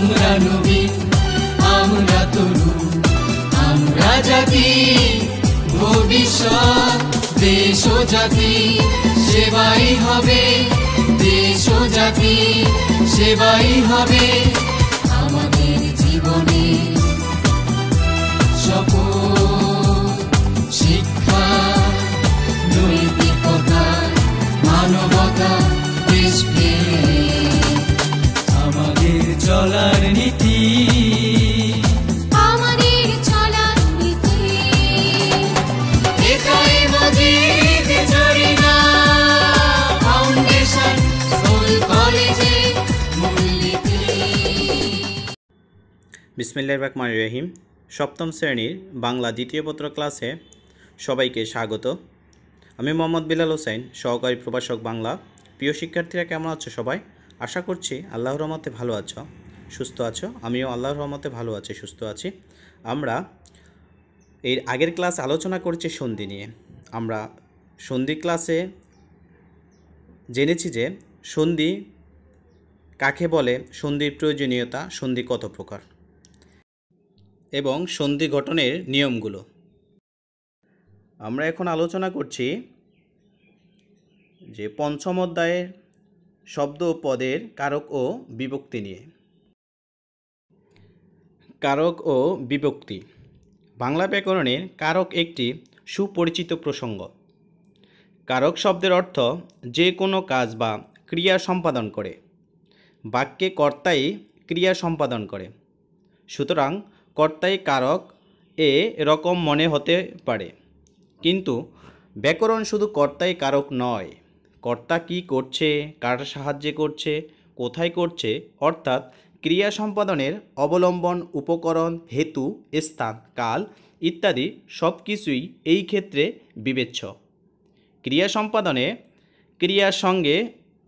আমরা নবী আমরা তরু আমরা জাতি ভবিষ্যৎ দেশ ও জাতি সেবাই হবে দেশ ও জাতি সেবাই হবে চলার নীতি বিসমিল্লা রহমান রহিম সপ্তম শ্রেণীর বাংলা দ্বিতীয় পত্র ক্লাসে সবাইকে স্বাগত আমি মোহাম্মদ বিলাল হোসেন সহকারী প্রভাষক বাংলা প্রিয় শিক্ষার্থীরা কেমন আছো সবাই আশা করছি আল্লাহর রহমতে ভালো আছো সুস্থ আছো আমিও আল্লাহর রহমতে ভালো আছি সুস্থ আছি আমরা এর আগের ক্লাস আলোচনা করেছি সন্ধি নিয়ে আমরা সন্ধি ক্লাসে জেনেছি যে সন্ধি কাকে বলে সন্ধির প্রয়োজনীয়তা সন্ধি কত প্রকার এবং সন্ধি গঠনের নিয়মগুলো আমরা এখন আলোচনা করছি যে পঞ্চম অধ্যায়ের শব্দ পদের কারক ও বিভক্তি নিয়ে কারক ও বিভক্তি বাংলা ব্যাকরণের কারক একটি সুপরিচিত প্রসঙ্গ কারক শব্দের অর্থ যে কোনো কাজ বা ক্রিয়া সম্পাদন করে বাক্যে কর্তাই ক্রিয়া সম্পাদন করে সুতরাং কর্তাই কারক এ রকম মনে হতে পারে কিন্তু ব্যাকরণ শুধু কর্তাই কারক নয় কর্তা কি করছে কার সাহায্যে করছে কোথায় করছে অর্থাৎ ক্রিয়া সম্পাদনের অবলম্বন উপকরণ হেতু স্থান কাল ইত্যাদি সব কিছুই এই ক্ষেত্রে বিবেচ্য ক্রিয়া সম্পাদনে ক্রিয়ার সঙ্গে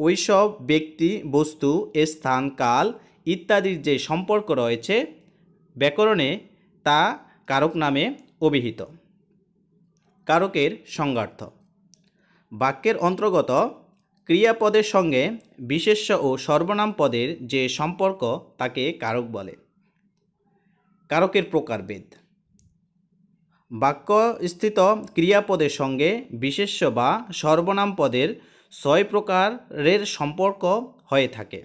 ওইসব ব্যক্তি বস্তু স্থান কাল ইত্যাদির যে সম্পর্ক রয়েছে ব্যাকরণে তা কারক নামে অভিহিত কারকের সংজ্ঞার্থ বাক্যের অন্তর্গত ক্রিয়াপদের সঙ্গে বিশেষ্য ও সর্বনাম পদের যে সম্পর্ক তাকে কারক বলে কারকের প্রকারভেদ বাক্যস্থিত ক্রিয়াপদের সঙ্গে বিশেষ্য বা সর্বনাম পদের ছয় প্রকারের সম্পর্ক হয়ে থাকে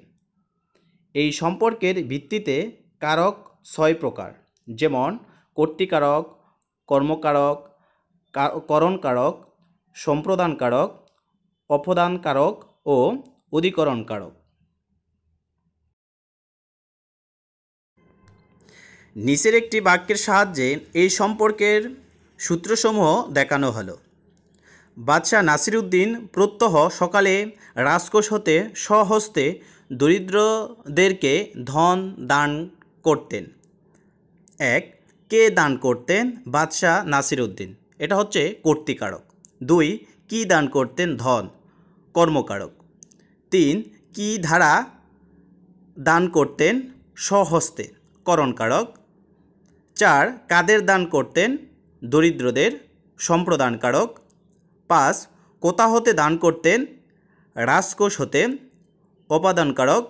এই সম্পর্কের ভিত্তিতে কারক ছয় প্রকার যেমন কর্তৃকারক কর্মকারক করণকারক সম্প্রদানকারক অপদানকারক ও অধিকরণকারক নিচের একটি বাক্যের সাহায্যে এই সম্পর্কের সূত্রসমূহ দেখানো হলো বাদশাহ নাসিরুদ্দিন প্রত্যহ সকালে রাজকোষ হতে স্বহস্তে দরিদ্রদেরকে ধন দান করতেন এক কে দান করতেন বাদশাহ নাসিরুদ্দিন এটা হচ্ছে কর্তৃকারক দুই কি দান করতেন ধন কর্মকারক তিন কি ধারা দান করতেন স্বহস্তে করণকারক চার কাদের দান করতেন দরিদ্রদের সম্প্রদানকারক পাঁচ কোথা হতে দান করতেন রাজকোষ হতে অপাদানকারক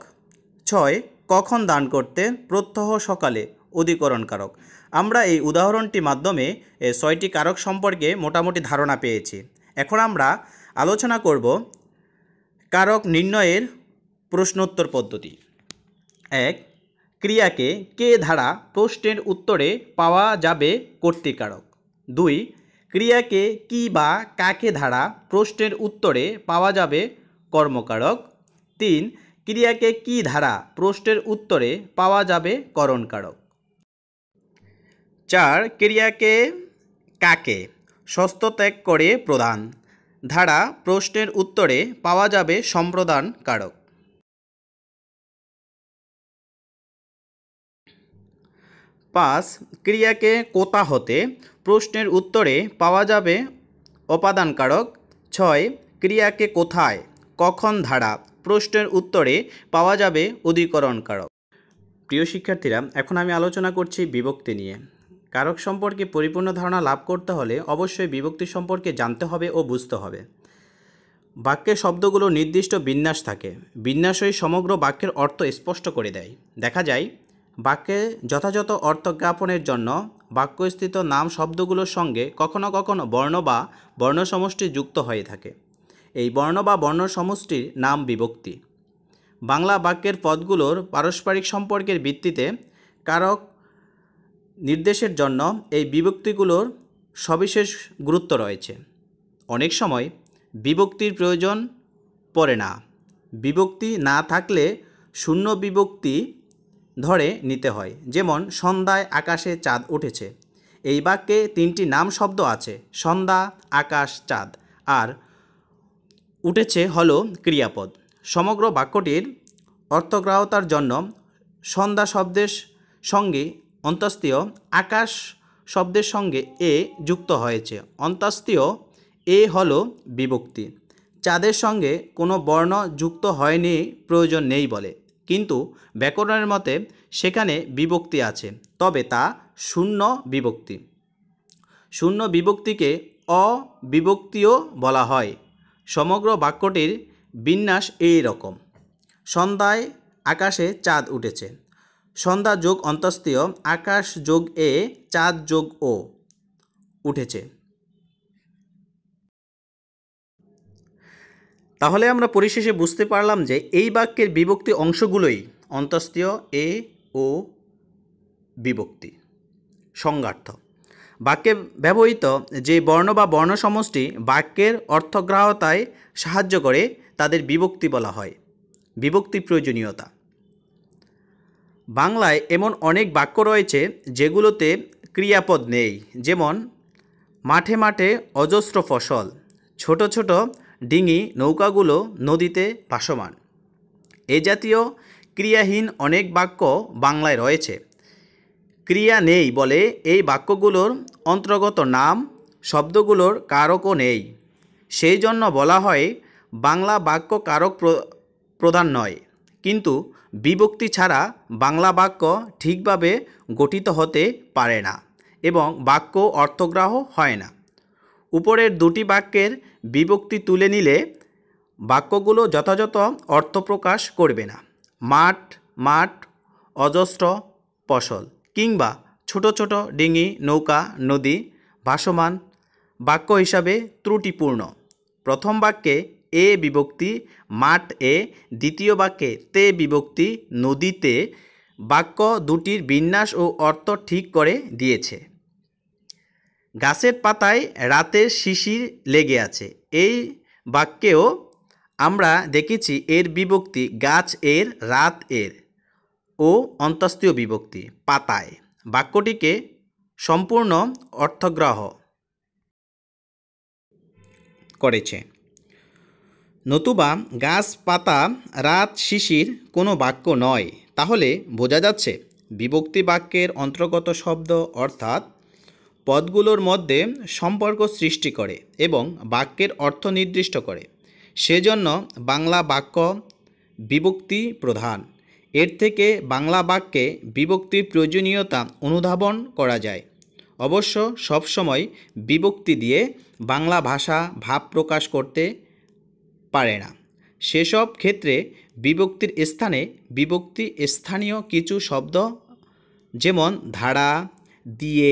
ছয় কখন দান করতেন প্রত্যহ সকালে অধিকরণকারক আমরা এই উদাহরণটি মাধ্যমে ছয়টি কারক সম্পর্কে মোটামুটি ধারণা পেয়েছি এখন আমরা আলোচনা করব কারক নির্ণয়ের প্রশ্নোত্তর পদ্ধতি এক ক্রিয়াকে কে ধারা প্রশ্নের উত্তরে পাওয়া যাবে কর্তৃকারক দুই ক্রিয়াকে কি বা কাকে ধারা প্রশ্নের উত্তরে পাওয়া যাবে কর্মকারক তিন ক্রিয়াকে কি ধারা প্রশ্নের উত্তরে পাওয়া যাবে করণকারক চার ক্রিয়াকে কাকে স্বস্থ ত্যাগ করে প্রধান ধারা প্রশ্নের উত্তরে পাওয়া যাবে সম্প্রদান কারক পাস ক্রিয়াকে কোতা হতে প্রশ্নের উত্তরে পাওয়া যাবে অপাদান কারক ছয় ক্রিয়াকে কোথায় কখন ধারা প্রশ্নের উত্তরে পাওয়া যাবে অধিকরণ কারক প্রিয় শিক্ষার্থীরা এখন আমি আলোচনা করছি বিভক্তি নিয়ে কারক সম্পর্কে পরিপূর্ণ ধারণা লাভ করতে হলে অবশ্যই বিভক্তি সম্পর্কে জানতে হবে ও বুঝতে হবে বাক্যে শব্দগুলো নির্দিষ্ট বিন্যাস থাকে বিন্যাসই সমগ্র বাক্যের অর্থ স্পষ্ট করে দেয় দেখা যায় বাক্যে যথাযথ অর্থ জ্ঞাপনের জন্য বাক্যস্থিত নাম শব্দগুলোর সঙ্গে কখনো কখনো বর্ণ বা বর্ণসমষ্টি যুক্ত হয়ে থাকে এই বর্ণ বা বর্ণসমষ্টির নাম বিভক্তি বাংলা বাক্যের পদগুলোর পারস্পরিক সম্পর্কের ভিত্তিতে কারক নির্দেশের জন্য এই বিভক্তিগুলোর সবিশেষ গুরুত্ব রয়েছে অনেক সময় বিভক্তির প্রয়োজন পড়ে না বিভক্তি না থাকলে শূন্য বিভক্তি ধরে নিতে হয় যেমন সন্ধ্যায় আকাশে চাঁদ উঠেছে এই বাক্যে তিনটি নাম শব্দ আছে সন্ধ্যা আকাশ চাঁদ আর উঠেছে হল ক্রিয়াপদ সমগ্র বাক্যটির অর্থগ্রাহতার জন্য সন্ধ্যা শব্দের সঙ্গে অন্তস্তীয় আকাশ শব্দের সঙ্গে এ যুক্ত হয়েছে অন্তস্তীয় এ হল বিভক্তি চাঁদের সঙ্গে কোনো বর্ণ যুক্ত হয়নি প্রয়োজন নেই বলে কিন্তু ব্যাকরণের মতে সেখানে বিভক্তি আছে তবে তা শূন্য বিভক্তি শূন্য বিভক্তিকে অবিভক্তিও বলা হয় সমগ্র বাক্যটির বিন্যাস এই রকম সন্ধ্যায় আকাশে চাঁদ উঠেছে সন্ধ্যা যোগ অন্তস্তীয় আকাশ যোগ এ চাঁদ যোগ ও উঠেছে তাহলে আমরা পরিশেষে বুঝতে পারলাম যে এই বাক্যের বিভক্তি অংশগুলোই অন্তস্তীয় এ ও বিভক্তি সংজ্ঞার্থ বাক্যে ব্যবহৃত যে বর্ণ বা বর্ণ সমষ্টি বাক্যের অর্থগ্রাহতায় সাহায্য করে তাদের বিভক্তি বলা হয় বিভক্তি প্রয়োজনীয়তা বাংলায় এমন অনেক বাক্য রয়েছে যেগুলোতে ক্রিয়াপদ নেই যেমন মাঠে মাঠে অজস্র ফসল ছোট ছোট ডিঙি নৌকাগুলো নদীতে ভাসমান এ জাতীয় ক্রিয়াহীন অনেক বাক্য বাংলায় রয়েছে ক্রিয়া নেই বলে এই বাক্যগুলোর অন্তর্গত নাম শব্দগুলোর কারকও নেই সেই জন্য বলা হয় বাংলা বাক্য কারক প্রধান নয় কিন্তু বিভক্তি ছাড়া বাংলা বাক্য ঠিকভাবে গঠিত হতে পারে না এবং বাক্য অর্থগ্রাহ হয় না উপরের দুটি বাক্যের বিভক্তি তুলে নিলে বাক্যগুলো যথাযথ অর্থ প্রকাশ করবে না মাঠ মাঠ অজস্র ফসল কিংবা ছোট ছোট ডিঙি নৌকা নদী ভাসমান বাক্য হিসাবে ত্রুটিপূর্ণ প্রথম বাক্যে এ বিভক্তি মাঠ এ দ্বিতীয় বাক্যে তে বিভক্তি নদীতে বাক্য দুটির বিন্যাস ও অর্থ ঠিক করে দিয়েছে গাছের পাতায় রাতের শিশির লেগে আছে এই বাক্যেও আমরা দেখেছি এর বিভক্তি গাছ এর রাত এর ও অন্তস্থীয় বিভক্তি পাতায় বাক্যটিকে সম্পূর্ণ অর্থগ্রহ করেছে নতুবা গাছ পাতা রাত শিশির কোনো বাক্য নয় তাহলে বোঝা যাচ্ছে বিভক্তি বাক্যের অন্তর্গত শব্দ অর্থাৎ পদগুলোর মধ্যে সম্পর্ক সৃষ্টি করে এবং বাক্যের অর্থ নির্দিষ্ট করে সেজন্য বাংলা বাক্য বিভক্তি প্রধান এর থেকে বাংলা বাক্যে বিভক্তির প্রয়োজনীয়তা অনুধাবন করা যায় অবশ্য সবসময় বিভক্তি দিয়ে বাংলা ভাষা ভাব প্রকাশ করতে পারে না সেসব ক্ষেত্রে বিভক্তির স্থানে বিভক্তি স্থানীয় কিছু শব্দ যেমন ধারা দিয়ে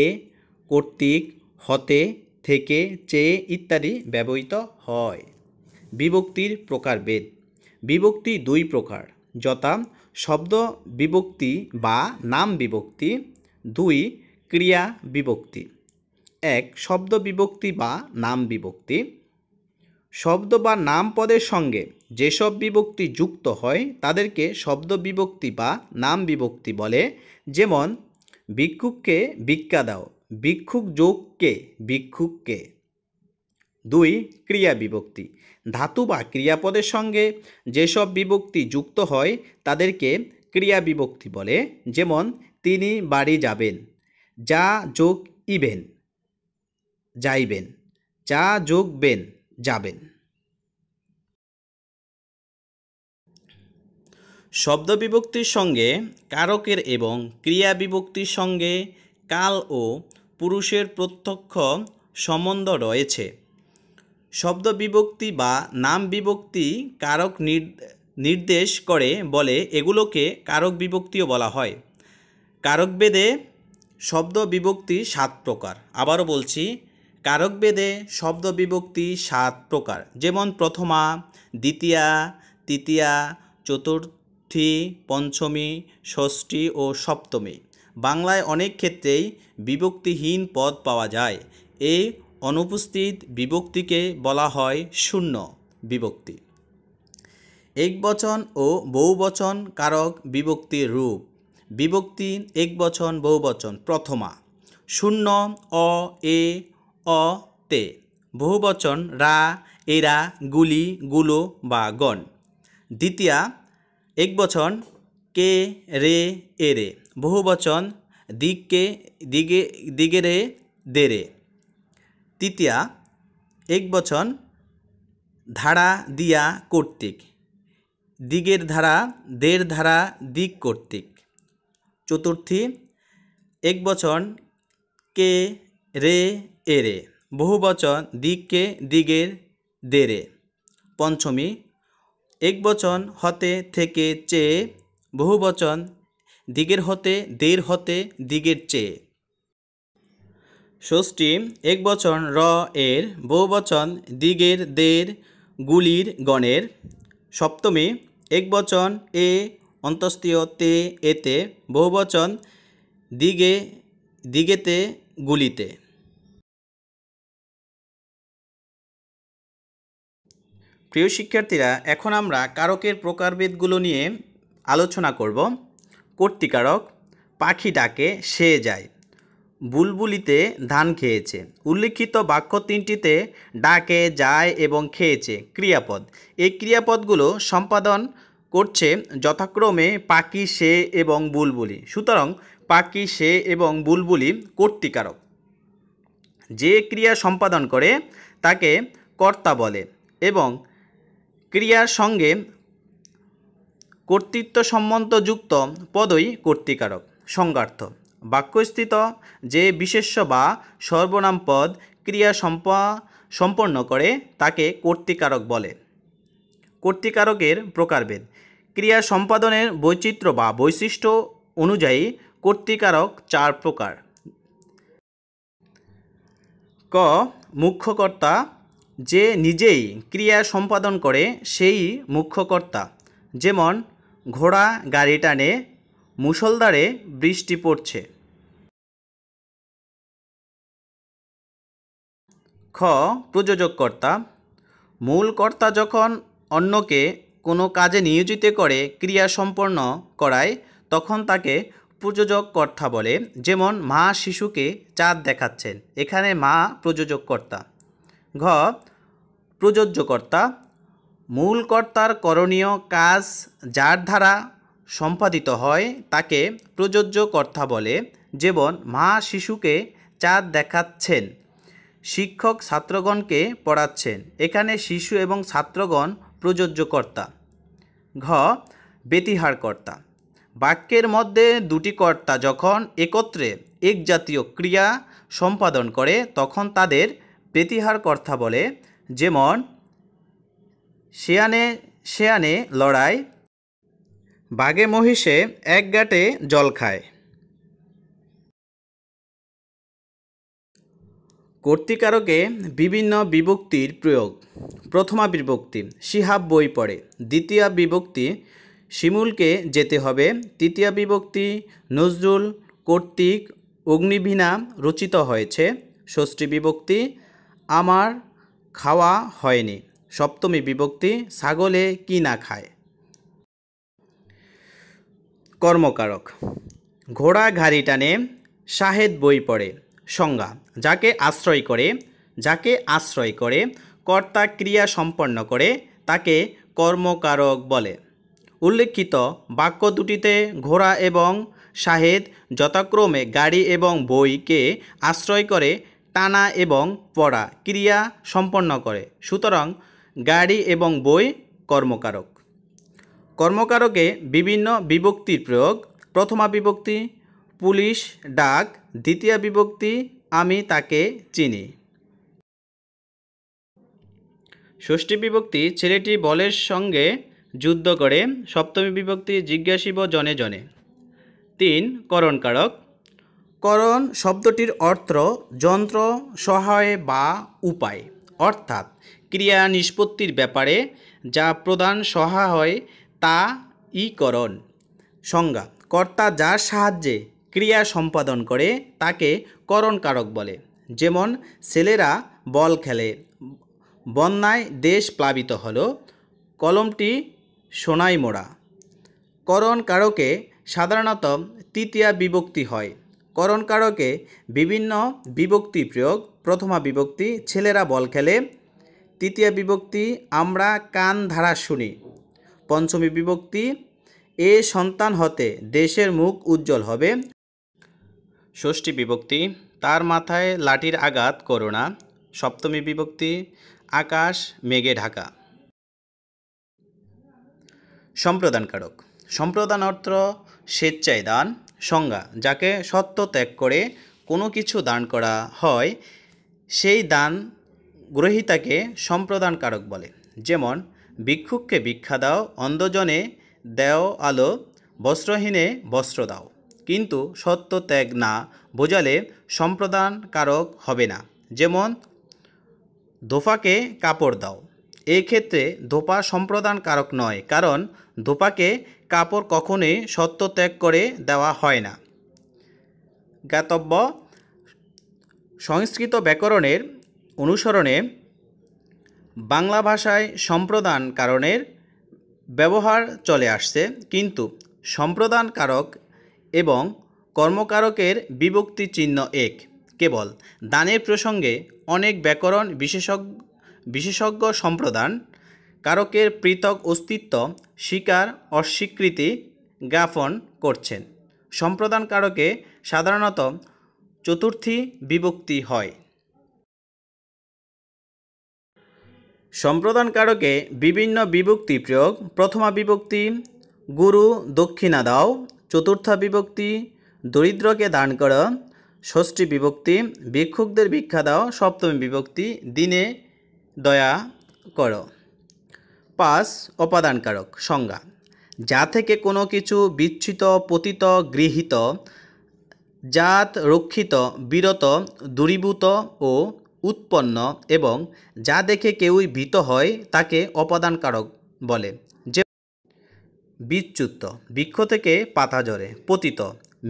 কর্তৃক হতে থেকে চেয়ে ইত্যাদি ব্যবহৃত হয় বিভক্তির প্রকারভেদ বিভক্তি দুই প্রকার যথা শব্দ বিভক্তি বা নাম বিভক্তি দুই ক্রিয়া বিভক্তি এক শব্দ বিভক্তি বা নাম বিভক্তি শব্দ বা নাম পদের সঙ্গে যেসব বিভক্তি যুক্ত হয় তাদেরকে শব্দ বিভক্তি বা নাম বিভক্তি বলে যেমন ভিক্ষুককে ভিক্ষা দাও ভিক্ষুক যোগকে ভিক্ষুককে দুই ক্রিয়া বিভক্তি ধাতু বা ক্রিয়াপদের সঙ্গে যেসব বিভক্তি যুক্ত হয় তাদেরকে ক্রিয়া বিভক্তি বলে যেমন তিনি বাড়ি যাবেন যা যোগ ইবেন যাইবেন যা যোগবেন যাবেন শব্দ বিভক্তির সঙ্গে কারকের এবং ক্রিয়া বিভক্তির সঙ্গে কাল ও পুরুষের প্রত্যক্ষ সম্বন্ধ রয়েছে শব্দ বিভক্তি বা নাম বিভক্তি কারক নির্দেশ করে বলে এগুলোকে কারক বিভক্তিও বলা হয় কারকবেদে শব্দ বিভক্তি সাত প্রকার আবারও বলছি কারকবেদে শব্দ বিভক্তি সাত প্রকার যেমন প্রথমা দ্বিতীয়া তৃতীয়া চতুর্থী পঞ্চমী ষষ্ঠী ও সপ্তমী বাংলায় অনেক ক্ষেত্রেই বিভক্তিহীন পদ পাওয়া যায় এই অনুপস্থিত বিভক্তিকে বলা হয় শূন্য বিভক্তি একবচন ও বহুবচন কারক বিভক্তির রূপ বিভক্তি একবচন বহুবচন প্রথমা শূন্য অ এ অ তে বহুবচন রা এরা গুলি গুলো বা গণ দ্বিতীয়া একবচন কে রে এরে বহুবচন দিগকে দিগে দিগেরে দেরে তৃতীয়া একবচন ধারা দিয়া কর্তৃক দিগের ধারা দের ধারা দিক কর্তৃক চতুর্থী একবচন কে রে এরে বহুবচন দিককে দিগের দেরে পঞ্চমী এক বচন হতে থেকে চেয়ে বহুবচন দিগের হতে দের হতে দিগের চেয়ে ষষ্ঠী এক বচন র এর বহুবচন দিগের দের গুলির গণের সপ্তমী এক বচন এ অন্তস্তীয় তে এতে বহুবচন দিগে দিগেতে গুলিতে প্রিয় শিক্ষার্থীরা এখন আমরা কারকের প্রকারভেদগুলো নিয়ে আলোচনা করব কর্তিকারক পাখি ডাকে সে যায় বুলবুলিতে ধান খেয়েছে উল্লিখিত বাক্য তিনটিতে ডাকে যায় এবং খেয়েছে ক্রিয়াপদ এই ক্রিয়াপদগুলো সম্পাদন করছে যথাক্রমে পাখি সে এবং বুলবুলি সুতরাং পাখি সে এবং বুলবুলি কর্তিকারক যে ক্রিয়া সম্পাদন করে তাকে কর্তা বলে এবং ক্রিয়ার সঙ্গে কর্তৃত্ব যুক্ত পদই কর্তৃকারক সংজ্ঞার্থ বাক্যস্থিত যে বিশেষ্য বা সর্বনাম পদ ক্রিয়া সম্প সম্পন্ন করে তাকে কর্তৃকারক বলে কর্তৃকারকের প্রকারভেদ ক্রিয়া সম্পাদনের বৈচিত্র্য বা বৈশিষ্ট্য অনুযায়ী কর্তৃকারক চার প্রকার ক মুখ্যকর্তা যে নিজেই ক্রিয়া সম্পাদন করে সেই মুখ্যকর্তা যেমন ঘোড়া গাড়ি টানে মুসলদারে বৃষ্টি পড়ছে খ প্রযোজককর্তা মূল কর্তা যখন অন্যকে কোনো কাজে নিয়োজিত করে ক্রিয়া সম্পন্ন করায় তখন তাকে প্রযোজক কর্তা বলে যেমন মা শিশুকে চাঁদ দেখাচ্ছেন এখানে মা প্রযোজক কর্তা ঘ প্রযোজ্যকর্তা মূলকর্তার করণীয় কাজ যার দ্বারা সম্পাদিত হয় তাকে প্রযোজ্যকর্তা বলে যেমন মা শিশুকে চাঁদ দেখাচ্ছেন শিক্ষক ছাত্রগণকে পড়াচ্ছেন এখানে শিশু এবং ছাত্রগণ প্রযোজ্যকর্তা ঘ ব্যতিহারকর্তা বাক্যের মধ্যে দুটি কর্তা যখন একত্রে এক জাতীয় ক্রিয়া সম্পাদন করে তখন তাদের প্রীতিহার কথা বলে যেমন শিয়ানে শিয়ানে লড়াই বাঘে মহিষে এক গাটে জল খায় কর্তিকারকে বিভিন্ন বিভক্তির প্রয়োগ প্রথমা বিভক্তি সিহাব বই পড়ে দ্বিতীয় বিভক্তি শিমুলকে যেতে হবে তৃতীয় বিভক্তি নজরুল কর্তৃক অগ্নিভীনা রচিত হয়েছে ষষ্ঠী বিভক্তি আমার খাওয়া হয়নি সপ্তমী বিভক্তি ছাগলে কি না খায় কর্মকারক ঘোড়া ঘাড়ি টানে শাহেদ বই পড়ে সংজ্ঞা যাকে আশ্রয় করে যাকে আশ্রয় করে কর্তা ক্রিয়া সম্পন্ন করে তাকে কর্মকারক বলে উল্লেখিত বাক্য দুটিতে ঘোড়া এবং শাহেদ যথাক্রমে গাড়ি এবং বইকে আশ্রয় করে টানা এবং পড়া ক্রিয়া সম্পন্ন করে সুতরাং গাড়ি এবং বই কর্মকারক কর্মকারকে বিভিন্ন বিভক্তির প্রয়োগ প্রথমা বিভক্তি পুলিশ ডাক দ্বিতীয় বিভক্তি আমি তাকে চিনি ষষ্ঠী বিভক্তি ছেলেটি বলের সঙ্গে যুদ্ধ করে সপ্তমী বিভক্তি জিজ্ঞাসিব জনে জনে তিন করণকারক করণ শব্দটির অর্থ যন্ত্র সহায় বা উপায় অর্থাৎ ক্রিয়া নিষ্পত্তির ব্যাপারে যা প্রদান সহায় তা ই করণ সংজ্ঞা কর্তা যার সাহায্যে ক্রিয়া সম্পাদন করে তাকে করণকারক বলে যেমন ছেলেরা বল খেলে বন্যায় দেশ প্লাবিত হল কলমটি সোনাই মোড়া করণকারকে সাধারণত তৃতীয়া বিভক্তি হয় করণকারকে বিভিন্ন বিভক্তি প্রয়োগ প্রথমা বিভক্তি ছেলেরা বল খেলে তৃতীয় বিভক্তি আমরা কান ধারা শুনি পঞ্চমী বিভক্তি এ সন্তান হতে দেশের মুখ উজ্জ্বল হবে ষষ্ঠী বিভক্তি তার মাথায় লাঠির আঘাত করো না সপ্তমী বিভক্তি আকাশ মেঘে ঢাকা সম্প্রদানকারক সম্প্রদান অর্থ স্বেচ্ছায় দান সংজ্ঞা যাকে সত্য ত্যাগ করে কোনো কিছু দান করা হয় সেই দান গ্রহিতাকে সম্প্রদানকারক বলে যেমন ভিক্ষুককে ভিক্ষা দাও অন্ধজনে দেও আলো বস্ত্রহীনে বস্ত্র দাও কিন্তু সত্য ত্যাগ না বোঝালে সম্প্রদানকারক হবে না যেমন ধোপাকে কাপড় দাও এই ক্ষেত্রে ধোপা সম্প্রদানকারক নয় কারণ ধোপাকে কাপড় কখনোই সত্য ত্যাগ করে দেওয়া হয় না জ্ঞাতব্য সংস্কৃত ব্যাকরণের অনুসরণে বাংলা ভাষায় সম্প্রদান কারণের ব্যবহার চলে আসছে কিন্তু সম্প্রদান কারক এবং কর্মকারকের বিভক্তি চিহ্ন এক কেবল দানের প্রসঙ্গে অনেক ব্যাকরণ বিশেষজ্ঞ বিশেষজ্ঞ সম্প্রদান কারকের পৃথক অস্তিত্ব স্বীকার অস্বীকৃতি জ্ঞাপন করছেন সম্প্রদান কারকে সাধারণত চতুর্থী বিভক্তি হয় সম্প্রদান কারকে বিভিন্ন বিভক্তি প্রয়োগ প্রথমা বিভক্তি গুরু দক্ষিণা দাও চতুর্থা বিভক্তি দরিদ্রকে দান কর ষষ্ঠী বিভক্তি ভিক্ষুকদের ভিক্ষা দাও সপ্তমী বিভক্তি দিনে দয়া করো পাঁচ উপাদানকারক সংজ্ঞা যা থেকে কোনো কিছু বিচ্ছিত পতিত গৃহীত জাত রক্ষিত বিরত দূরীভূত ও উৎপন্ন এবং যা দেখে কেউই ভীত হয় তাকে অপাদানকারক বলে যে বিচ্যুত বৃক্ষ থেকে পাতা ঝরে পতিত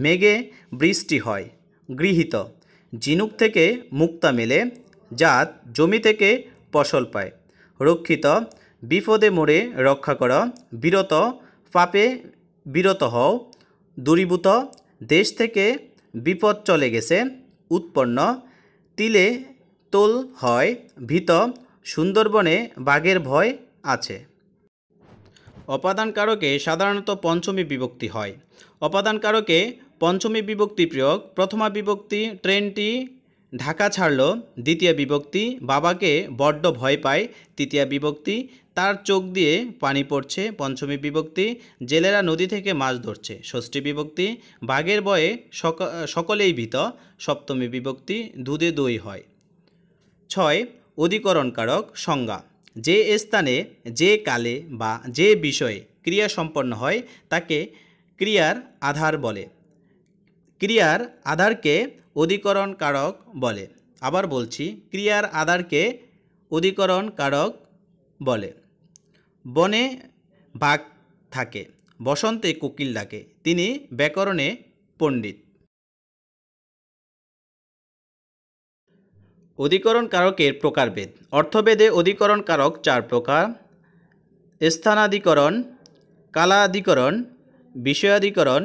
মেঘে বৃষ্টি হয় গৃহীত ঝিনুক থেকে মুক্তা মেলে জাত জমি থেকে ফসল পায় রক্ষিত বিপদে মোড়ে রক্ষা কর বিরত পাপে বিরত হও দূরীভূত দেশ থেকে বিপদ চলে গেছে উৎপন্ন তিলে তোল হয় ভীত সুন্দরবনে বাঘের ভয় আছে অপাদান কারকে সাধারণত পঞ্চমী বিভক্তি হয় অপাদান কারকে পঞ্চমী বিভক্তি প্রয়োগ প্রথমা বিভক্তি ট্রেনটি ঢাকা ছাড়ল দ্বিতীয় বিভক্তি বাবাকে বড্ড ভয় পায় তৃতীয় বিভক্তি তার চোখ দিয়ে পানি পড়ছে পঞ্চমী বিভক্তি জেলেরা নদী থেকে মাছ ধরছে ষষ্ঠী বিভক্তি বাঘের বয়ে সকলেই ভীত সপ্তমী বিভক্তি দুধে দই হয় ছয় অধিকরণ কারক সংজ্ঞা যে স্থানে যে কালে বা যে বিষয়ে ক্রিয়া সম্পন্ন হয় তাকে ক্রিয়ার আধার বলে ক্রিয়ার আধারকে অধিকরণ কারক বলে আবার বলছি ক্রিয়ার আধারকে অধিকরণ কারক বলে বনে বাঘ থাকে বসন্তে কোকিল ডাকে তিনি ব্যাকরণে পণ্ডিত অধিকরণ কারকের প্রকারভেদ অর্থভেদে অধিকরণ কারক চার প্রকার স্থানাধিকরণ কালাধিকরণ বিষয়াধিকরণ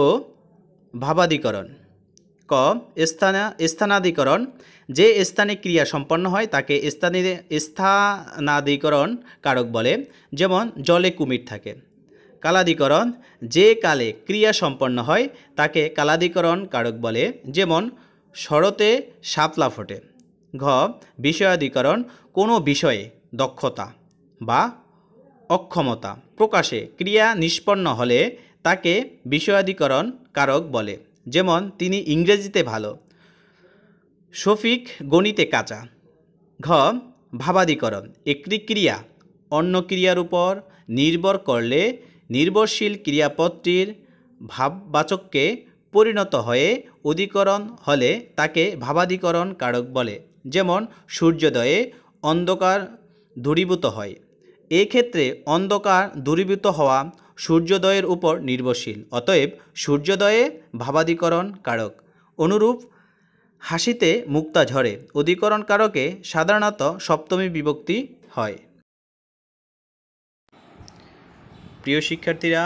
ও ভাবাধিকরণ ক স্থানা স্থানাধিকরণ যে স্থানে ক্রিয়া সম্পন্ন হয় তাকে স্থানী স্থানাধিকরণ কারক বলে যেমন জলে কুমির থাকে কালাধিকরণ যে কালে ক্রিয়া সম্পন্ন হয় তাকে কালাধিকরণ কারক বলে যেমন শরতে শাপলা ফোটে ঘ বিষয়াধিকরণ কোনো বিষয়ে দক্ষতা বা অক্ষমতা প্রকাশে ক্রিয়া নিষ্পন্ন হলে তাকে বিষয়াধিকরণ কারক বলে যেমন তিনি ইংরেজিতে ভালো শফিক গণিতে কাঁচা ঘ ভাবাদিকরণ একটি ক্রিয়া অন্য ক্রিয়ার উপর নির্ভর করলে নির্ভরশীল ক্রিয়াপদটির ভাববাচককে পরিণত হয়ে অধিকরণ হলে তাকে ভাবাধিকরণ কারক বলে যেমন সূর্যোদয়ে অন্ধকার দূরীভূত হয় এক্ষেত্রে অন্ধকার দূরীভূত হওয়া সূর্যোদয়ের উপর নির্ভরশীল অতএব সূর্যোদয়ে ভাবাধিকরণ কারক অনুরূপ হাসিতে মুক্তা ঝরে অধিকরণ কারকে সাধারণত সপ্তমী বিভক্তি হয় প্রিয় শিক্ষার্থীরা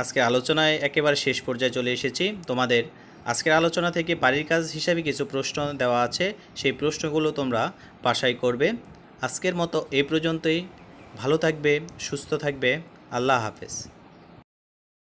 আজকে আলোচনায় একেবারে শেষ পর্যায়ে চলে এসেছি তোমাদের আজকের আলোচনা থেকে বাড়ির কাজ হিসাবে কিছু প্রশ্ন দেওয়া আছে সেই প্রশ্নগুলো তোমরা বাসায় করবে আজকের মতো এ পর্যন্তই ভালো থাকবে সুস্থ থাকবে আল্লাহ হাফেজ